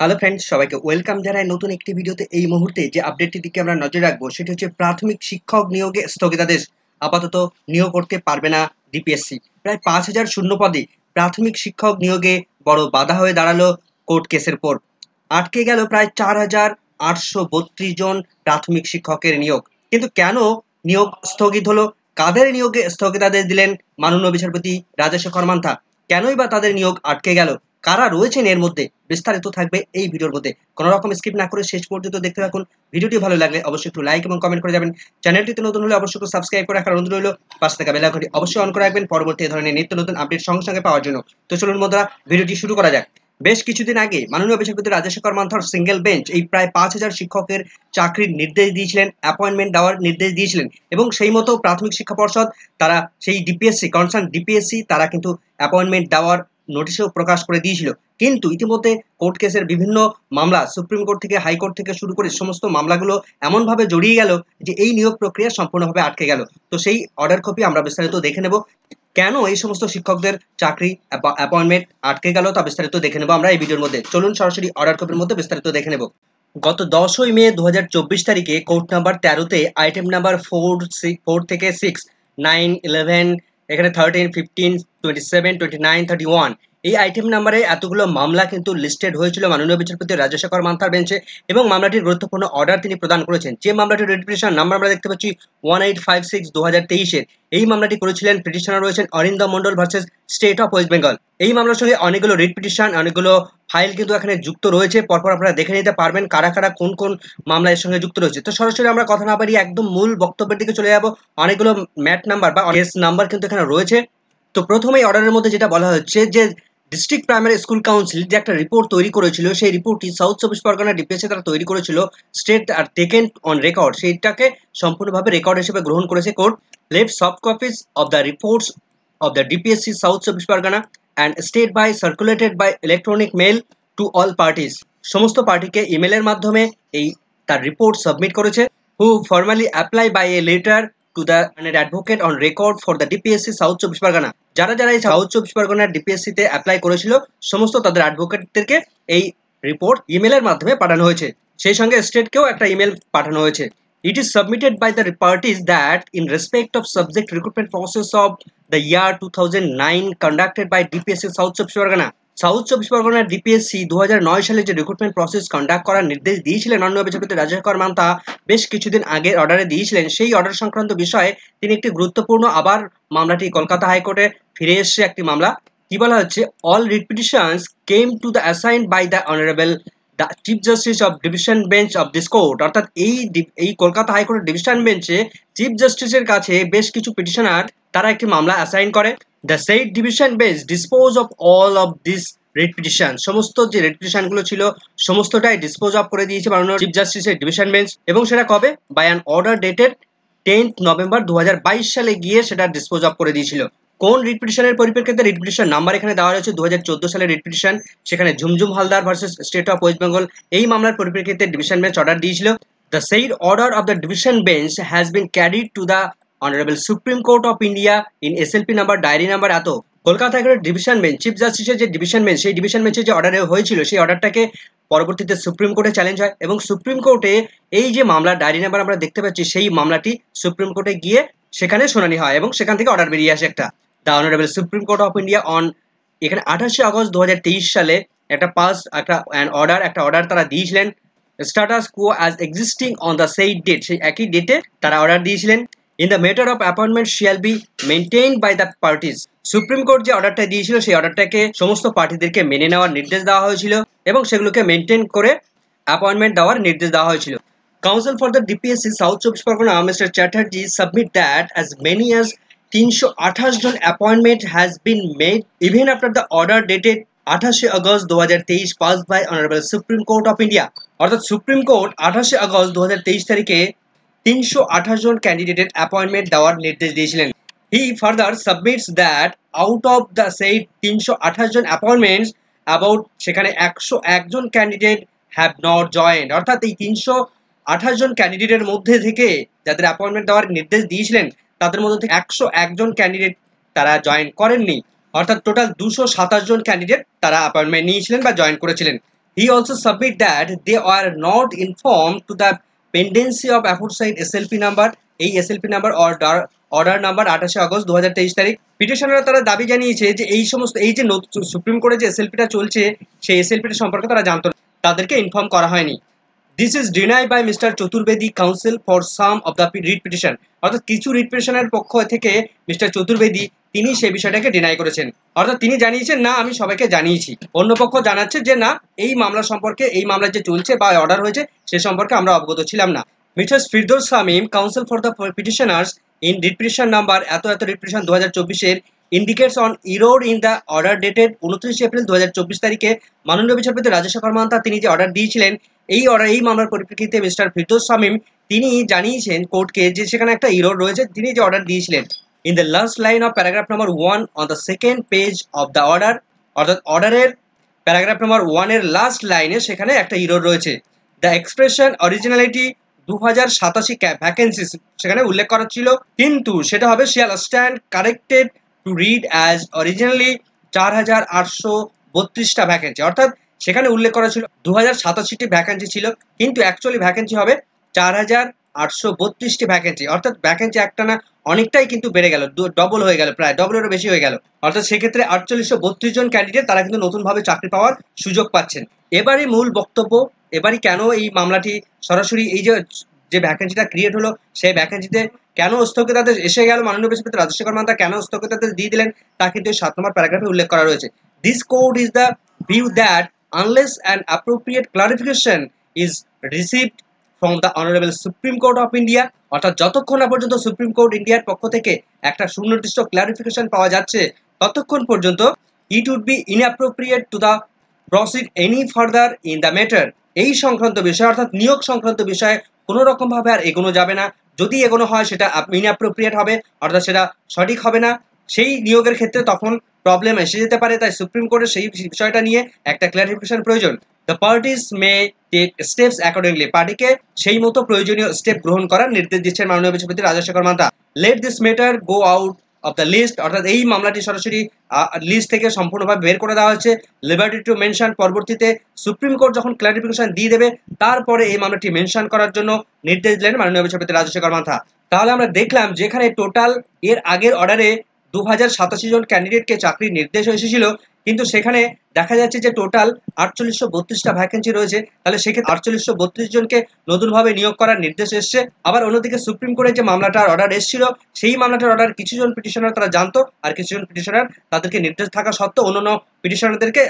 hello friends সবাইকে welcome জানাই নতুন একটি ভিডিওতে এই মুহূর্তে যে আপডেটটি দিকে আমরা নজর রাখবো সেটি হচ্ছে প্রাথমিক শিক্ষক নিয়োগে স্থগিতাদেশ আপাতত নিয়োগ করতে পারবে না ডিপিএসসি প্রায় পাঁচ হাজার শূন্য পদে প্রাথমিক শিক্ষক নিয়োগে বড় বাধা হয়ে দাঁড়ালো কোর্ট কেসের পর আটকে গেল প্রায় চার হাজার আটশো বত্রিশ জন প্রাথমিক শিক্ষকের নিয়োগ কিন্তু কেন নিয়োগ স্থগিত হলো কাদের নিয়োগে স্থগিতাদেশ দিলেন মাননীয় বিচারপতি রাজেশেখর মান্থা কেনই বা তাদের নিয়োগ আটকে গেল কারা রয়েছেন এর মধ্যে বিস্তারিত থাকবে এই ভিডিওর মধ্যে কোনো রকম স্কিপ না করে শেষ পর্যন্ত দেখতে থাকুন ভিডিওটি ভালো লাগলে অবশ্যই একটু লাইক এবং কমেন্ট করে যাবেন চ্যানেলটিতে নতুন হলে অবশ্যই একটু সাবস্ক্রাইব করে রাখার অনুরোধ রইল পাশে থাকা বেলাঘটি অবশ্যই অন করে রাখবেন পরবর্তী ধরনের নিত্য নতুন আপডেট সঙ্গে সঙ্গে পাওয়ার জন্য তো চলুন বন্ধুরা ভিডিওটি শুরু করা যাক বেশ কিছুদিন আগে মাননীয় বিচারপতি রাজশেখর মান্থর সিঙ্গেল বেঞ্চ এই প্রায় পাঁচ হাজার শিক্ষকের চাকরির নির্দেশ দিয়েছিলেন অ্যাপয়েন্টমেন্ট দেওয়ার নির্দেশ দিয়েছিলেন এবং সেই মতো প্রাথমিক শিক্ষা পর্ষদ তারা সেই ডিপিএসসি কনসার্ন ডিপিএসসি তারা কিন্তু অ্যাপয়েন্টমেন্ট দেওয়ার নোটিশেও প্রকাশ করে দিয়েছিল কিন্তু ইতিমধ্যে কোর্ট কেসের বিভিন্ন মামলা সুপ্রিম কোর্ট থেকে হাইকোর্ট থেকে শুরু করে সমস্ত মামলাগুলো এমনভাবে জড়িয়ে গেল যে এই নিয়োগ প্রক্রিয়া সম্পূর্ণভাবে আটকে গেল তো সেই অর্ডার কপি আমরা বিস্তারিত দেখে নেব কেন এই সমস্ত শিক্ষকদের চাকরি অ্যাপয়েন্টমেন্ট আটকে গেল তা বিস্তারিত দেখে নেব আমরা এই ভিডিওর মধ্যে চলুন সরাসরি অর্ডার কপির মধ্যে বিস্তারিত দেখে নেব গত দশই মে দু তারিখে কোর্ট নাম্বার তেরোতে আইটেম নাম্বার ফোর ফোর থেকে সিক্স নাইন ইলেভেন এখানে thirteen fifteen twenty seven twenty nine thirty one এই আইটেম নাম্বারে এতগুলো মামলা কিন্তু লিস্টেড হয়েছিল মাননীয় বিচারপতি রাজশেখর মান্থার বেঞ্চে এবং মামলাটির গুরুত্বপূর্ণ অর্ডার তিনি প্রদান করেছেন যে মামলাটির রেজিস্ট্রেশন নাম্বার আমরা দেখতে পাচ্ছি ওয়ান এইট ফাইভ সিক্স দু হাজার তেইশের এই মামলাটি করেছিলেন পিটিশনার রয়েছেন Arindam Mondal versus state of West Bengal এই মামলার সঙ্গে অনেকগুলো রিট পিটিশন অনেকগুলো ফাইল কিন্তু এখানে যুক্ত রয়েছে পরপর আপনারা দেখে নিতে পারবেন কারা কারা কোন কোন মামলা এর সঙ্গে যুক্ত রয়েছে তো সরাসরি আমরা কথা না পারি একদম মূল বক্তব্যের দিকে চলে যাব অনেকগুলো ম্যাট নাম্বার বা কেস নাম্বার কিন্তু এখানে রয়েছে তো প্রথমেই অর্ডারের মধ্যে যেটা বলা হচ্ছে যে ডিস্ট্রিক্ট প্রাইমারি স্কুল কাউন্সিল যে একটা রিপোর্ট তৈরি করেছিল সেই রিপোর্টটি সাউথ চব্বিশ পরগনা ডিপিএসে তারা তৈরি করেছিল state are taken on record সেইটাকে সম্পূর্ণভাবে রেকর্ড হিসেবে গ্রহণ করেছে court left soft copies of the reports of the DPSC South চব্বিশ Pargana and state by circulated by electronic mail to all parties সমস্ত পার্টিকে ইমেলের মাধ্যমে এই তার রিপোর্ট সাবমিট করেছে who formally apply by a letter to the advocate on record for the DPSC south চব্বিশ পরগনা যারা যারা এই সাউথ চব্বিশ পরগনার ডিপিএসসিতে অ্যাপ্লাই করেছিল সমস্ত তাদের অ্যাডভোকেটদেরকে এই রিপোর্ট ইমেলের মাধ্যমে পাঠানো হয়েছে সেই সঙ্গে স্টেটকেও একটা ইমেল পাঠানো হয়েছে It is submitted by the parties that in respect of subject recruitment process of the year 2009 conducted by DPSC South চব্বিশ পরগনা সাউথ চব্বিশ পরগনার ডিপিএসসি দু সালে যে রিক্রুটমেন্ট প্রসেস কন্ডাক্ট করার নির্দেশ দিয়েছিলেন অন্য বিচারপতি রাজশেখর মান্তা বেশ কিছুদিন আগে অর্ডারে দিয়েছিলেন সেই অর্ডার সংক্রান্ত বিষয়ে তিনি একটি গুরুত্বপূর্ণ আবার মামলাটি কলকাতা হাইকোর্টে ফিরে এসে একটি মামলা কি বলা হচ্ছে all writ petitions came to the assign by the honourable chief justice of division bench of this court অর্থাৎ এই এই কলকাতা হাইকোর্টের ডিভিশন বেঞ্চে চিফ জাস্টিসের কাছে বেশ কিছু পিটিশনার তারা একটি মামলা অ্যাসাইন করে the said division bench dispose of all of this writ petition সমস্ত যে রেড পিটিশনগুলো ছিল সমস্তটাই ডিসপোজ অফ করে দিয়েছে মাননীয় চিফ জাস্টিসের ডিভিশন বেঞ্চ এবং সেটা কবে by an order dated tenth November দু সালে গিয়ে সেটা ডিসপোজ অফ করে দিয়েছিল কোন রিপিটিশনের পরিপ্রেক্ষিতে রিপিটিশন নাম্বার এখানে দেওয়া হয়েছে দু সালের রিপিটিশন সেখানে Jhumjhum Haldar versus state of West Bengal এই মামলার পরিপ্রেক্ষিতে ডিভিশন বেঞ্চ অর্ডার দিয়েছিল the said order of the division bench has been carried to the honourable supreme court of India in P number diary number এত কলকাতা হাইকোর্টের division bench chief জাস্টিসের যে division bench সেই division বেঞ্চে যে order হয়েছিল সেই অর্ডারটাকে পরবর্তীতে সুপ্রিম কোর্টে চ্যালেঞ্জ হয় এবং সুপ্রিম কোর্টে এই যে মামলা ডায়েরি নাম্বার আমরা দেখতে পাচ্ছি সেই মামলাটি সুপ্রিম কোর্টে গিয়ে সেখানে শুনানি হয় এবং সেখান থেকে অর্ডার বেরিয়ে আসে একটা the honourable supreme court of India on এখানে আঠাশে আগস্ট দু সালে একটা পাস একটা অর্ডার একটা অর্ডার তারা দিয়েছিলেন status quo as existing on the সেই ডেট সেই একই ডেটে তারা অর্ডার দিয়েছিলেন in the matter of appointment shall be maintain by the parties supreme court যে অর্ডারটা দিয়েছিল সেই অর্ডারটাকে সমস্ত পার্টিদেরকে মেনে নেওয়ার নির্দেশ দেওয়া হয়েছিল এবং সেগুলোকে মেনটেন করে অ্যাপয়েন্টমেন্ট দেওয়ার নির্দেশ দেওয়া হয়েছিল council for the DPSC south চব্বিশ Pargana Mister Chatterjee submit that as many as তিনশো আঠাশ জন appointment has been made even after the order dated আঠাশে আগস্ট দু হাজার তেইশ pass by honourable supreme court of India অর্থাৎ সুপ্রিম কোর্ট আঠাশে আগস্ট দু হাজার তেইশ তারিখে তিনশো আঠাশ জন ক্যান্ডিডেটের অ্যাপয়েন্টমেন্ট দেওয়ার নির্দেশ দিয়েছিলেন he further submits that out of the সেই তিনশো আঠাশ জন অ্যাপয়েন্টমেন্ট অ্যাবাউট সেখানে একশো একজন ক্যান্ডিডেট হ্যাভ নট জয়েন্ট অর্থাৎ এই তিনশো আঠাশ জন ক্যান্ডিডেটের মধ্যে থেকে যাদের অ্যাপয়েন্টমেন্ট দেওয়ার নির্দেশ দিয়েছিলেন তাদের মধ্যে থেকে একশো একজন ক্যান্ডিডেট তারা জয়েন করেননি অর্থাৎ টোটাল দুশো সাতাশ জন ক্যান্ডিডেট তারা অ্যাপয়েন্টমেন্ট নিয়েছিলেন বা জয়েন করেছিলেন he also submit that they are not inform to the pendency of aforesaid SLP number এই SLP number order order number আঠাশে আগস্ট দু তারিখ পিটিশনারা তারা দাবি জানিয়েছে যে এই সমস্ত এই যে সুপ্রিম কোর্টে যে এসএলপিটা চলছে সেই এসএলপিটা সম্পর্কে তারা জানতো তাদেরকে ইনফর্ম করা হয়নি this is deny by Mister Chaturvedi council for some of the writ petition অর্থাৎ কিছু রিট পিটিশনের পক্ষ থেকে মিস্টার চতুর্বেদী তিনি সেই বিষয়টাকে ডিনাই করেছেন অর্থাৎ তিনি জানিয়েছেন না আমি সবাইকে জানিয়েছি অন্য পক্ষ জানাচ্ছে যে না এই মামলা সম্পর্কে এই মামলা যে চলছে বা অর্ডার হয়েছে সে সম্পর্কে আমরা অবগত ছিলাম না Mister Firdous Shamim council for the petitioners in writ petition number এত এত রিট পিটিশন দু হাজার চব্বিশের indicates on error in the order dated উনত্রিশে এপ্রিল দু তারিখে মাননীয় বিচারপতি রাজেশ কর্মান্তা তিনি যে অর্ডার দিয়েছিলেন এই অর্ডার এই মামলার পরিপ্রেক্ষিতে মিস্টার ফিরদোস শামিম তিনি জানিয়েছেন কোর্টকে যে সেখানে একটা ইরোর রয়েছে তিনি যে অর্ডার দিয়েছিলেন in the last line of paragraph number one on the second page of the order অর্থাৎ অর্ডারের প্যারাগ্রাফ নাম্বার ওয়ানের লাস্ট লাইনে সেখানে একটা ইরোর রয়েছে দ্য এক্সপ্রেশন অরিজিনালিটি দু হাজার সাতাশি ভ্যাকেন্সি সেখানে উল্লেখ করা ছিল কিন্তু সেটা হবে shall stand corrected to read as originally চার হাজার আটশো বত্রিশটা ভ্যাকেন্সি অর্থাৎ সেখানে উল্লেখ করা ছিল দু হাজার সাতাশিটি ভ্যাকেন্সি ছিল কিন্তু অ্যাকচুয়ালি ভ্যাকেন্সি হবে চার হাজার আটশো বত্রিশটি ভ্যাকেন্সি অর্থাৎ ভ্যাকেন্সি একটা না অনেকটাই কিন্তু বেড়ে গেল ডবল হয়ে গেল প্রায় ডবলেরও বেশি হয়ে গেল অর্থাৎ সেক্ষেত্রে আটচল্লিশশো বত্রিশ জন ক্যান্ডিডেট তারা কিন্তু নতুনভাবে চাকরি পাওয়ার সুযোগ পাচ্ছেন এবারই মূল বক্তব্য এবারই কেন এই মামলাটি সরাসরি এই যে যে ভ্যাকেন্সিটা ক্রিয়েট হলো সেই ভ্যাকেন্সিতে কেন স্থগিতাদেশ এসে গেল মাননীয় বিচারপতি রাজশেখর মান্তা কেন স্থগিতাদেশ দিয়ে দিলেন তা কিন্তু সাত নম্বর প্যারাগ্রাফে উল্লেখ করা রয়েছে this court is the view that unless and appropriate clarification is received from the honourable supreme court of India অর্থাৎ যতক্ষণ না পর্যন্ত সুপ্রিম কোর্ট ইন্ডিয়ার পক্ষ থেকে একটা সুনির্দিষ্ট ক্লারিফিকেশন পাওয়া যাচ্ছে ততক্ষণ পর্যন্ত it would be inappropriate to the proceed any further in the matter এই সংক্রান্ত বিষয় অর্থাৎ নিয়োগ সংক্রান্ত বিষয়ে কোনো রকমভাবে আর এগোনো যাবে না যদি এগোনো হয় সেটা ইনঅ্যাপ্রোপ্রিয়েট হবে অর্থাৎ সেটা সঠিক হবে না সেই নিয়োগের ক্ষেত্রে তখন প্রবলেম এসে যেতে পারে তাই সুপ্রিম কোর্টের সেই বিষয়টা নিয়ে একটা ক্লারিফিকেশন প্রয়োজন the parties may take steps accordingly পার্টিকে সেই মতো প্রয়োজনীয় স্টেপ গ্রহণ করার নির্দেশ দিচ্ছেন মাননীয় বিচারপতি Rajasekhar Mantha let this matter go out of the list অর্থাৎ এই মামলাটি সরাসরি লিস্ট থেকে সম্পূর্ণভাবে বের করে দেওয়া হয়েছে লিবার্টি টু মেনশন পরবর্তীতে সুপ্রিম কোর্ট যখন ক্লারিফিকেশন দিয়ে দেবে তারপরে এই মামলাটি মেনশন করার জন্য নির্দেশ দিলেন মাননীয় বিচারপতি রাজশেখর মাথা তাহলে আমরা দেখলাম যেখানে টোটাল এর আগের অর্ডারে দু সাতাশি জন ক্যান্ডিডেটকে চাকরির নির্দেশ এসেছিল কিন্তু সেখানে দেখা যাচ্ছে যে টোটাল আটচল্লিশশো বত্রিশটা ভ্যাকেন্সি রয়েছে তাহলে সেক্ষেত্রে আটচল্লিশশো বত্রিশ জনকে নতুনভাবে নিয়োগ করার নির্দেশ এসছে আবার অন্যদিকে সুপ্রিম কোর্টে যে মামলাটার অর্ডার এসেছিল সেই মামলাটার অর্ডার কিছুজন পিটিশনার তারা জানতো আর কিছুজন পিটিশনার তাদেরকে নির্দেশ থাকা সত্ত্বেও অন্যান্য পিটিশনারদেরকে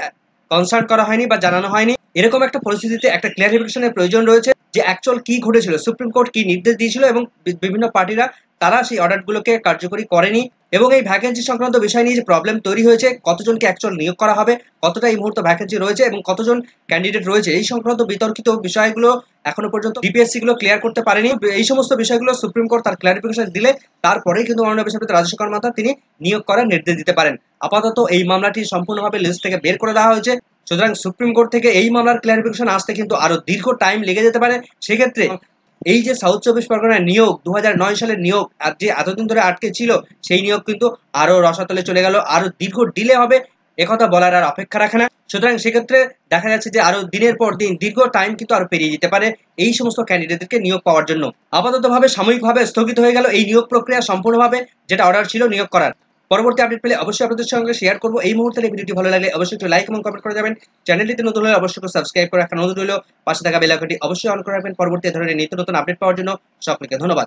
কনসার্ট করা হয়নি বা জানানো হয়নি এরকম একটা পরিস্থিতিতে একটা ক্লিয়ারিফিকেশনের প্রয়োজন রয়েছে যে অ্যাকচুয়াল কি ঘটেছিল সুপ্রিম কোর্ট কি নির্দেশ দিয়েছিল এবং বিভিন্ন পার্টিরা তারা সেই অর্ডারগুলোকে কার্যকরী করেনি এবং এই ভ্যাকেন্সি সংক্রান্ত বিষয় নিয়ে যে প্রবলেম তৈরি হয়েছে কতজনকে অ্যাকচুয়াল নিয়োগ করা হবে কতটা এই মুহূর্তে ভ্যাকেন্সি রয়েছে এবং কতজন ক্যান্ডিডেট রয়েছে এই সংক্রান্ত বিতর্কিত বিষয়গুলো এখনো পর্যন্ত বিপিএসসি গুলো ক্লিয়ার করতে পারেনি এই সমস্ত বিষয়গুলো সুপ্রিম কোর্ট তার ক্লারিফিকেশন দিলে তারপরেই কিন্তু অন্য বিচারপতি রাজেশ কুমার মাথা তিনি নিয়োগ করার নির্দেশ দিতে পারেন আপাতত এই মামলাটি সম্পূর্ণভাবে লিস্ট থেকে বের করে দেওয়া হয়েছে সুতরাং সুপ্রিম কোর্ট থেকে এই মামলার ক্লারিফিকেশন আসতে কিন্তু আরো দীর্ঘ টাইম লেগে যেতে পারে সেক্ষেত্রে এই যে সাউথ চব্বিশ পরগনার নিয়োগ দু সালের নিয়োগ আর যে এতদিন ধরে আটকে ছিল সেই নিয়োগ কিন্তু আরো রসাতলে চলে গেল আরো দীর্ঘ ডিলে হবে একথা বলার আর অপেক্ষা রাখে না সুতরাং সেক্ষেত্রে দেখা যাচ্ছে যে আরো দিনের পর দিন দীর্ঘ টাইম কিন্তু আরো পেরিয়ে যেতে পারে এই সমস্ত ক্যান্ডিডেটদেরকে নিয়োগ পাওয়ার জন্য আপাতত ভাবে সাময়িকভাবে স্থগিত হয়ে গেল এই নিয়োগ প্রক্রিয়া সম্পূর্ণভাবে যেটা অর্ডার ছিল নিয়োগ করার পরবর্তী আপডেট পেলে অবশ্যই আপনাদের সঙ্গে শেয়ার করবো এই মুহূর্তে এই ভিডিওটি ভালো লাগলে অবশ্যই একটু লাইক এবং কমেন্ট করে যাবেন চ্যানেলটিতে নতুন হলে অবশ্যই একটু সাবস্ক্রাইব করে রাখা নতুন হলেও পাশে থাকা বেলাকাটি অবশ্যই অন করে রাখবেন পরবর্তী ধরনের নিত্য নতুন আপডেট পাওয়ার জন্য সকলকে ধন্যবাদ